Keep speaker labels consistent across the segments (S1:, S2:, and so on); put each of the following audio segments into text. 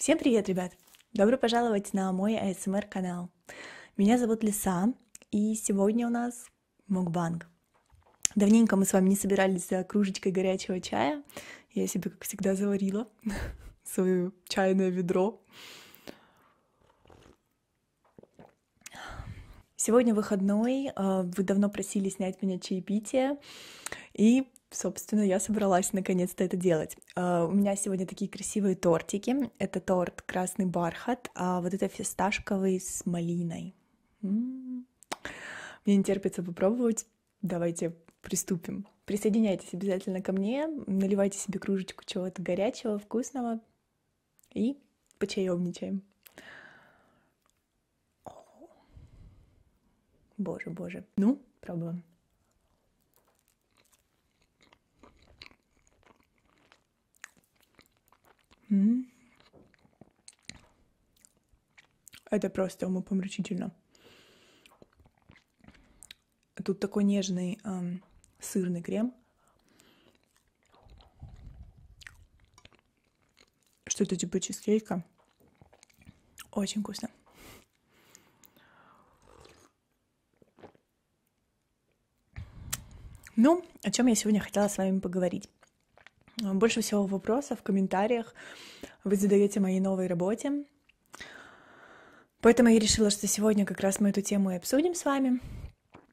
S1: Всем привет, ребят! Добро пожаловать на мой ASMR-канал. Меня зовут Лиса, и сегодня у нас мукбанг. Давненько мы с вами не собирались за кружечкой горячего чая. Я себе, как всегда, заварила свое чайное ведро. Сегодня выходной, а, вы давно просили снять меня чаепитие, и собственно, я собралась наконец-то это делать. А, у меня сегодня такие красивые тортики. Это торт красный бархат, а вот это фисташковый с малиной. Мне не терпится попробовать. Давайте приступим. Присоединяйтесь обязательно ко мне, наливайте себе кружечку чего-то горячего, вкусного и почаевничаем. Боже, боже. Ну, пробуем. Это просто умопомрачительно. Тут такой нежный эм, сырный крем, что то типа чизкейка. Очень вкусно. Ну, о чем я сегодня хотела с вами поговорить. Больше всего вопросов в комментариях вы задаете моей новой работе, Поэтому я решила, что сегодня как раз мы эту тему и обсудим с вами.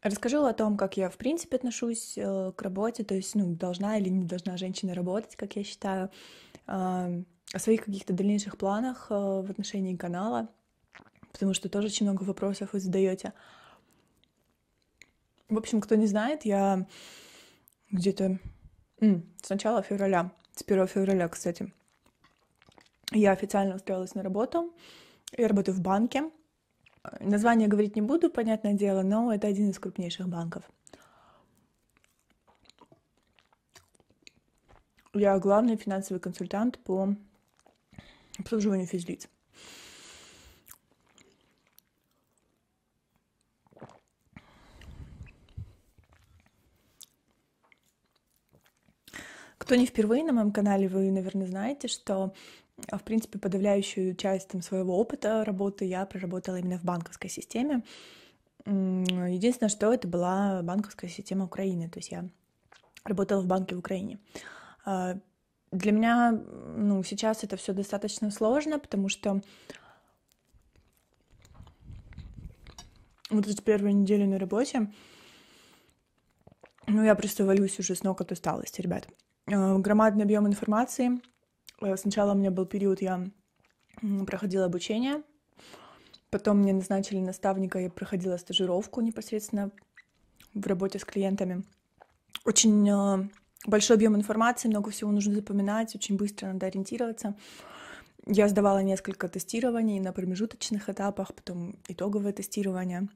S1: Расскажу о том, как я, в принципе, отношусь э, к работе, то есть, ну, должна или не должна женщина работать, как я считаю, э, о своих каких-то дальнейших планах э, в отношении канала, потому что тоже очень много вопросов вы задаете. В общем, кто не знает, я где-то с начала февраля, с 1 февраля, кстати, я официально устроилась на работу, я работаю в банке. Э, название говорить не буду, понятное дело, но это один из крупнейших банков. Я главный финансовый консультант по обслуживанию физлиц. Кто не впервые на моем канале, вы, наверное, знаете, что а, в принципе, подавляющую часть там, своего опыта работы я проработала именно в банковской системе. Единственное, что это была банковская система Украины, то есть я работала в банке в Украине. А, для меня ну, сейчас это все достаточно сложно, потому что вот эти первые недели на работе, ну, я просто валюсь уже с ног от усталости, ребят. А, громадный объем информации — Э, сначала у меня был период, я проходила обучение, потом мне назначили наставника, я проходила стажировку непосредственно в работе с клиентами. Очень э, большой объем информации, много всего нужно запоминать, очень быстро надо ориентироваться. Я сдавала несколько тестирований на промежуточных этапах, потом итоговое тестирование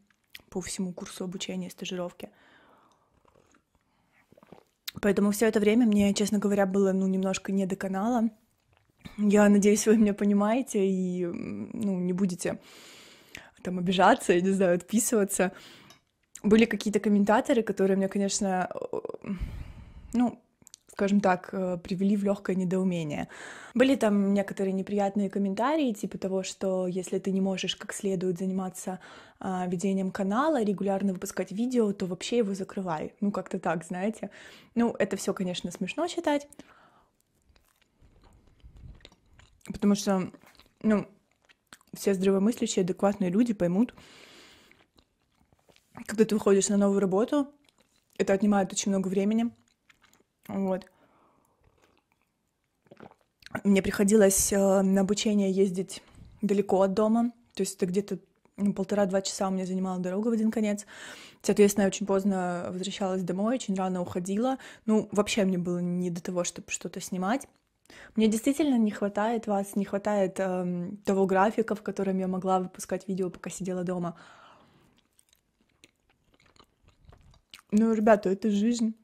S1: по всему курсу обучения и стажировки. Поэтому все это время мне, честно говоря, было ну, немножко не до канала. Я надеюсь, вы меня понимаете и ну, не будете там обижаться, я не знаю, отписываться. Были какие-то комментаторы, которые меня, конечно, э, ну, скажем так, э, привели в легкое недоумение. Были там некоторые неприятные комментарии, типа того, что если ты не можешь как следует заниматься э, ведением канала, регулярно выпускать видео, то вообще его закрывай. Ну, как-то так, знаете. Ну, это все, конечно, смешно читать. Потому что, ну, все здравомыслящие, адекватные люди поймут, когда ты выходишь на новую работу, это отнимает очень много времени. Вот. Мне приходилось э, на обучение ездить далеко от дома, то есть это где-то ну, полтора-два часа у меня занимала дорога в один конец. Соответственно, я очень поздно возвращалась домой, очень рано уходила. Ну, вообще мне было не до того, чтобы что-то снимать. Мне действительно не хватает вас, не хватает э, того графика, в котором я могла выпускать видео, пока сидела дома. Ну, ребята, это жизнь.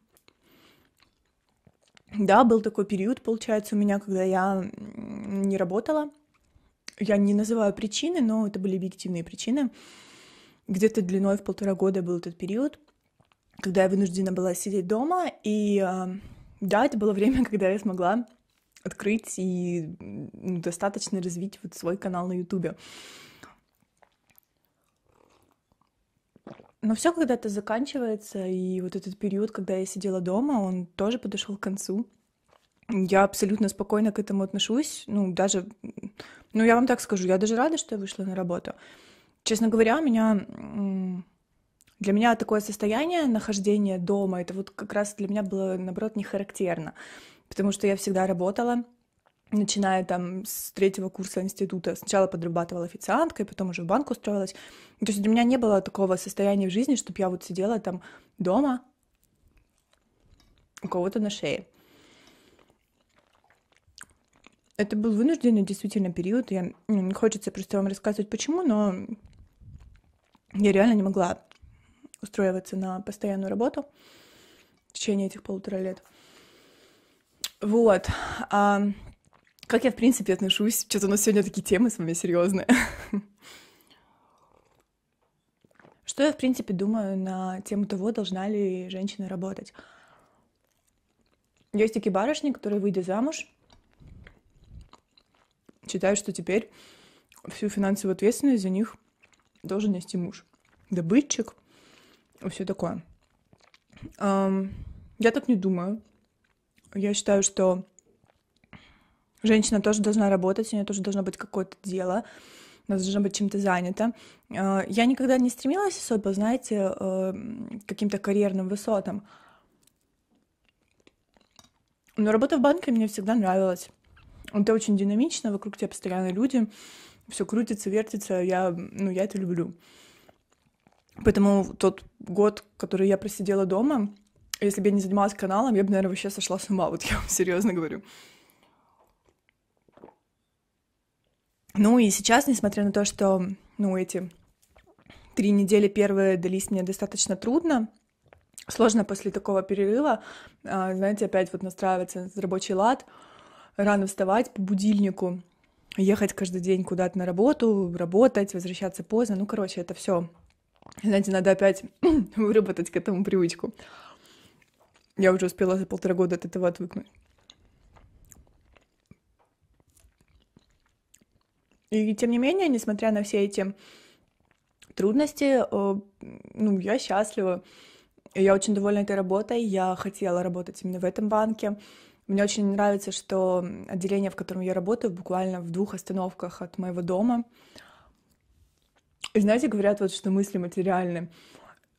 S1: Да, был такой период, получается, у меня, когда я не работала. Я не называю причины, но это были объективные причины. Где-то длиной в полтора года был этот период, когда я вынуждена была сидеть дома. И э, да, это было время, когда я смогла открыть и ну, достаточно развить вот свой канал на Ютубе. Но все когда-то заканчивается, и вот этот период, когда я сидела дома, он тоже подошел к концу. Я абсолютно спокойно к этому отношусь. Ну, даже, ну, я вам так скажу, я даже рада, что я вышла на работу. Честно говоря, меня для меня такое состояние нахождения дома, это вот как раз для меня было, наоборот, не характерно потому что я всегда работала, начиная там с третьего курса института. Сначала подрабатывала официанткой, потом уже в банк устроилась. То есть для меня не было такого состояния в жизни, чтобы я вот сидела там дома у кого-то на шее. Это был вынужденный действительно период. Я, ну, не хочется просто вам рассказывать, почему, но я реально не могла устраиваться на постоянную работу в течение этих полутора лет. Вот. А, как я, в принципе, отношусь? Что-то у нас сегодня такие темы с вами серьезные. Что я, в принципе, думаю на тему того, должна ли женщина работать? Есть такие барышни, которые, выйдя замуж, считают, что теперь всю финансовую ответственность за них должен нести муж. Добытчик и все такое. я так не думаю. Я считаю, что женщина тоже должна работать, у нее тоже должно быть какое-то дело, она должна быть чем-то занята. Э, я никогда не стремилась особо, знаете, эм, к каким-то карьерным высотам. Но работа в банке мне всегда нравилась. Это очень динамично, вокруг тебя постоянно люди, все крутится, вертится, я, ну, я это люблю. Поэтому тот год, который я просидела дома, если бы я не занималась каналом, я бы, наверное, вообще сошла с ума, вот я вам серьезно говорю. Ну и сейчас, несмотря на то, что, ну, эти три недели первые дались мне достаточно трудно, сложно после такого перерыва, а, знаете, опять вот настраиваться на рабочий лад, рано вставать по будильнику, ехать каждый день куда-то на работу, работать, возвращаться поздно, ну, короче, это все, знаете, надо опять выработать к этому привычку. Я уже успела за полтора года от этого отвыкнуть. И тем не менее, несмотря на все эти трудности, э, ну, я счастлива. Я очень довольна этой работой. Я хотела работать именно в этом банке. Мне очень нравится, что отделение, в котором я работаю, буквально в двух остановках от моего дома. И знаете, говорят вот, что мысли материальны.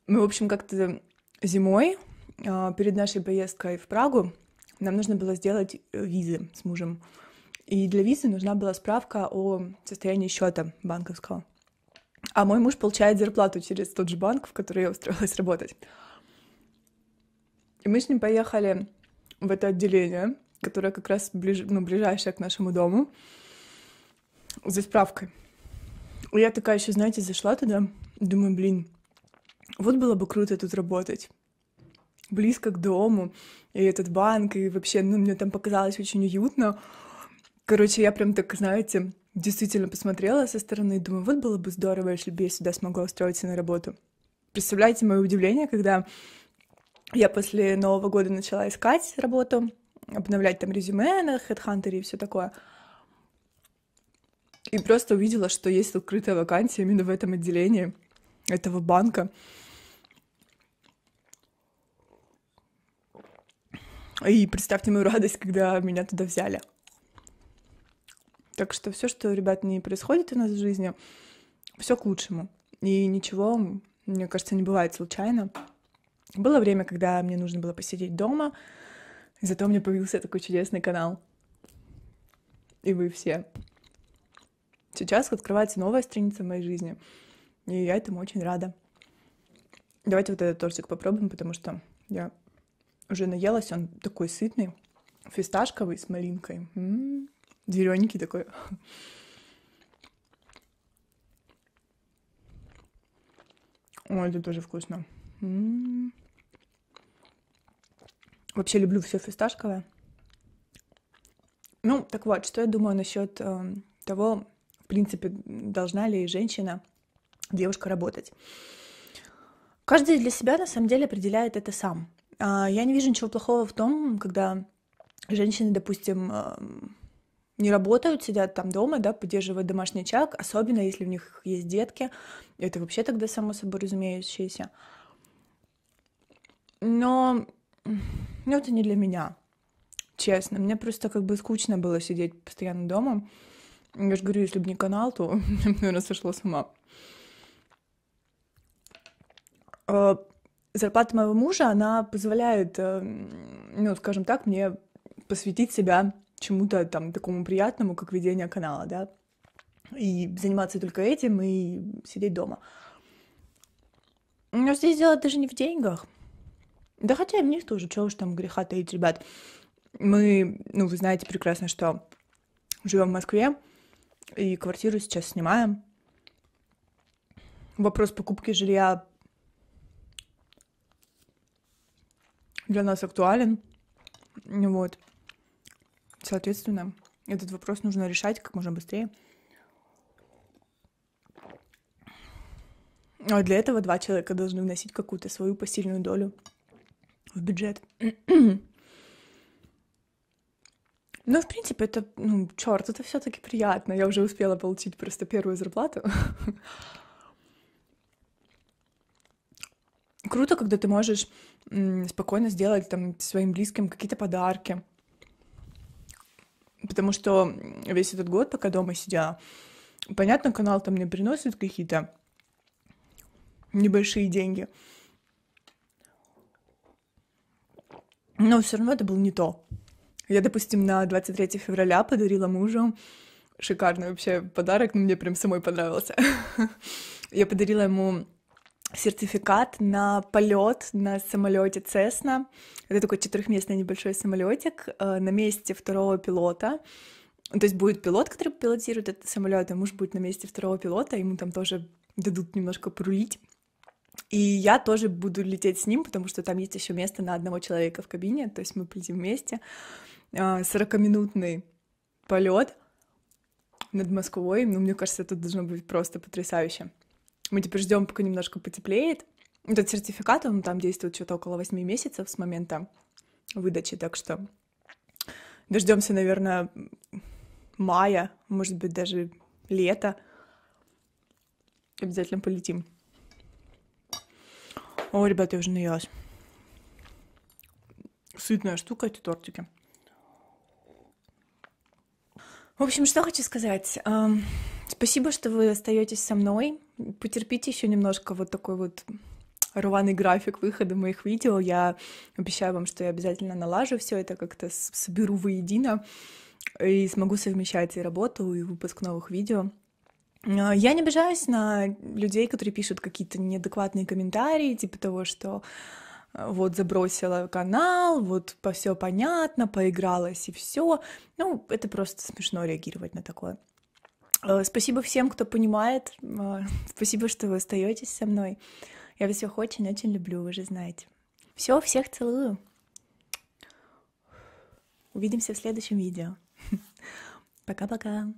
S1: Мы, в общем, как-то зимой а, перед нашей поездкой в Прагу нам нужно было сделать э, визы с мужем. И для визы нужна была справка о состоянии счета банковского. А мой муж получает зарплату через тот же банк, в который я устроилась работать. И мы с ним поехали в это отделение, которое как раз ближ... ну, ближайшее к нашему дому, за справкой. И я такая еще, знаете, зашла туда, думаю, блин, вот было бы круто тут работать близко к дому, и этот банк, и вообще, ну, мне там показалось очень уютно. Короче, я прям так, знаете, действительно посмотрела со стороны и думаю, вот было бы здорово, если бы я сюда смогла устроиться на работу. Представляете мое удивление, когда я после Нового года начала искать работу, обновлять там резюме на HeadHunter и все такое. И просто увидела, что есть открытая вакансия именно в этом отделении этого банка. И представьте мою радость, когда меня туда взяли. Так что все, что, ребят, не происходит у нас в жизни, все к лучшему. И ничего, мне кажется, не бывает случайно. Было время, когда мне нужно было посидеть дома, и зато у меня появился такой чудесный канал. И вы все. Сейчас открывается новая страница в моей жизни, и я этому очень рада. Давайте вот этот тортик попробуем, потому что я уже наелась, он такой сытный, фисташковый с малинкой. М-м-м, зелененький такой. Ой, это тоже вкусно. М-м-м. Вообще люблю все фисташковое. Ну, так вот, что я думаю насчет э, эм, того, в принципе, должна ли женщина, девушка работать. Каждый для себя на самом деле определяет это сам. А, я не вижу ничего плохого в том, когда женщины, допустим, не работают, сидят там дома, да, поддерживают домашний очаг, особенно если у них есть детки. Это вообще тогда само собой разумеющееся. Но, но ну, это не для меня, честно. Мне просто как бы скучно было сидеть постоянно дома. Я же говорю, если бы не канал, то я бы, наверное, сошло с ума. А, зарплата моего мужа, она позволяет, эм, ну, скажем так, мне посвятить себя чему-то там такому приятному, как ведение канала, да, и заниматься только этим и сидеть дома. Но здесь дело даже не в деньгах. Да хотя и в них тоже, чего уж там греха таить, ребят. Мы, ну, вы знаете прекрасно, что живем в Москве, и квартиру сейчас снимаем. Вопрос покупки жилья для нас актуален. Вот. Соответственно, этот вопрос нужно решать как можно быстрее. А для этого два человека должны вносить какую-то свою посильную долю в бюджет. Но в принципе, это, ну, черт, это все-таки приятно. Я уже успела получить просто первую зарплату. Круто, когда ты можешь спокойно сделать там своим близким какие-то подарки. Потому что весь этот год, пока дома сидела, понятно, канал там мне приносит какие-то небольшие деньги. Но все равно это было не то. Я, допустим, на 23 февраля подарила мужу шикарный вообще подарок, но мне прям самой понравился. Я подарила ему сертификат на полет на самолете Cessna. Это такой четырехместный небольшой самолетик э, на месте второго пилота. То есть будет пилот, который пилотирует этот самолет, а муж будет на месте второго пилота, ему там тоже дадут немножко порулить. И я тоже буду лететь с ним, потому что там есть еще место на одного человека в кабине, то есть мы полетим вместе. 40-минутный э, полет над Москвой, ну, мне кажется, это должно быть просто потрясающе. Мы теперь ждем, пока немножко потеплеет. Этот сертификат, он там действует что-то около 8 месяцев с момента выдачи, так что дождемся, наверное, мая, может быть, даже лето. Обязательно полетим. О, ребята, я уже наелась. Сытная штука эти тортики. В общем, что хочу сказать. Спасибо, что вы остаетесь со мной. Потерпите еще немножко вот такой вот рваный график выхода моих видео. Я обещаю вам, что я обязательно налажу все это, как-то соберу воедино и смогу совмещать и работу, и выпуск новых видео. Я не обижаюсь на людей, которые пишут какие-то неадекватные комментарии, типа того, что э, вот забросила канал, вот по все понятно, поигралась и все. Ну, это просто смешно реагировать на такое. Э, спасибо всем, кто понимает. Э, спасибо, что вы остаетесь со мной. Я вас всех очень-очень люблю, вы же знаете. Все, всех целую. Увидимся в следующем видео. Пока-пока.